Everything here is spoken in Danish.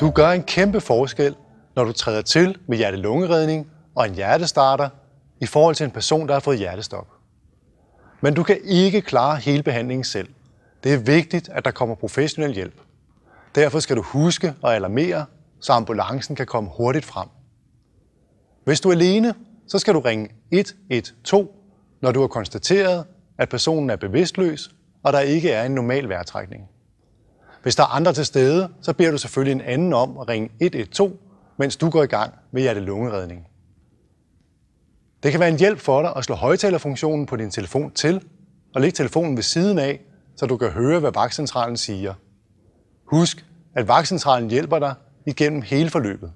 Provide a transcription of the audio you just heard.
Du gør en kæmpe forskel, når du træder til med hjerte og en hjertestarter i forhold til en person, der har fået hjertestop. Men du kan ikke klare hele behandlingen selv. Det er vigtigt, at der kommer professionel hjælp. Derfor skal du huske at alarmere, så ambulancen kan komme hurtigt frem. Hvis du er alene, så skal du ringe 112, når du har konstateret, at personen er bevidstløs, og der ikke er en normal vejrtrækning. Hvis der er andre til stede, så beder du selvfølgelig en anden om at ringe 112, mens du går i gang med hjerte Det kan være en hjælp for dig at slå højtalerfunktionen på din telefon til og lægge telefonen ved siden af, så du kan høre, hvad vagtcentralen siger. Husk, at vagtcentralen hjælper dig igennem hele forløbet.